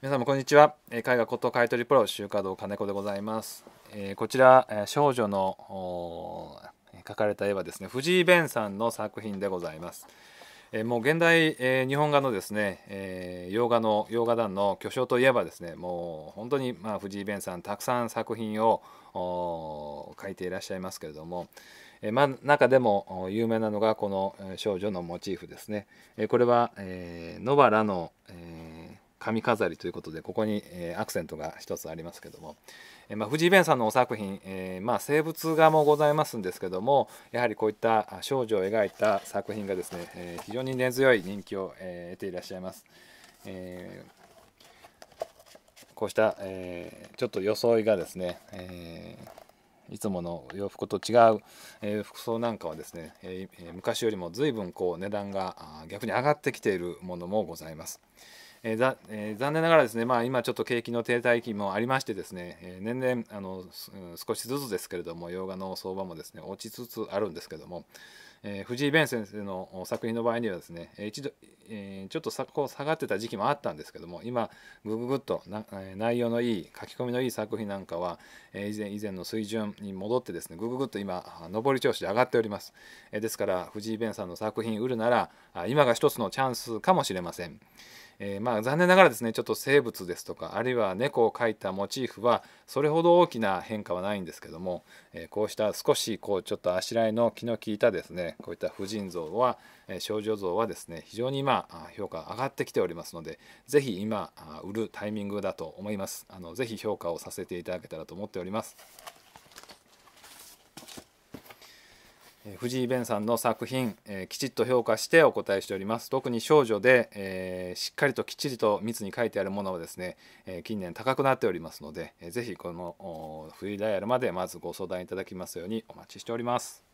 皆様こんにちは絵画こと買取プロ集華堂金子でございます、えこちら、え少女の描かれた絵はですね藤井弁さんの作品でございます、えもう現代、え日本画のですね、え洋画の洋画団の巨匠といえばですねもう本当にまあ藤井弁さんたくさん作品を描いていらっしゃいますけれどもえまあ、中でも有名なのがこの少女のモチーフですね。えこれは、え野原の髪飾りということでここに、えアクセントが一つありますけども、えまあ、藤井弁さんのお作品、えまあ、生物画もございますんですけどもやはりこういった少女を描いた作品がですね、え非常に根強い人気を、え得ていらっしゃいます。えこうした、えちょっと装いがですね、えいつもの洋服と違う、え服装なんかはですね、え昔よりも随分こう値段が逆に上がってきているものもございます。えーえー、残念ながらですね、まあ、今ちょっと景気の停滞期もありましてですね、えー、年々あの少しずつですけれども洋画の相場もですね落ちつつあるんですけども、えー、藤井弁先生の作品の場合にはですね一度、えー、ちょっとこう下がってた時期もあったんですけども今ぐぐぐっとな内容のいい書き込みのいい作品なんかは、えー、以前以前の水準に戻ってですねぐぐぐっと今上り調子で上がっております、えー、ですから藤井弁さんの作品売るなら今が一つのチャンスかもしれません。えー、まあ残念ながらですねちょっと生物ですとかあるいは猫を描いたモチーフはそれほど大きな変化はないんですけども、えー、こうした少しこうちょっとあしらいの気の利いたですねこういった婦人像は、え少女像はですね非常に今評価上がってきておりますので是非今売るタイミングだと思いますあの是非評価をさせていただけたらと思っております。藤井弁さんの作品、えー、きちっと評価してお答えしております特に少女で、えー、しっかりときっちりと密に書いてあるものはですね、えー、近年高くなっておりますので、えー、ぜひこの冬ダイヤルまでまずご相談いただきますようにお待ちしております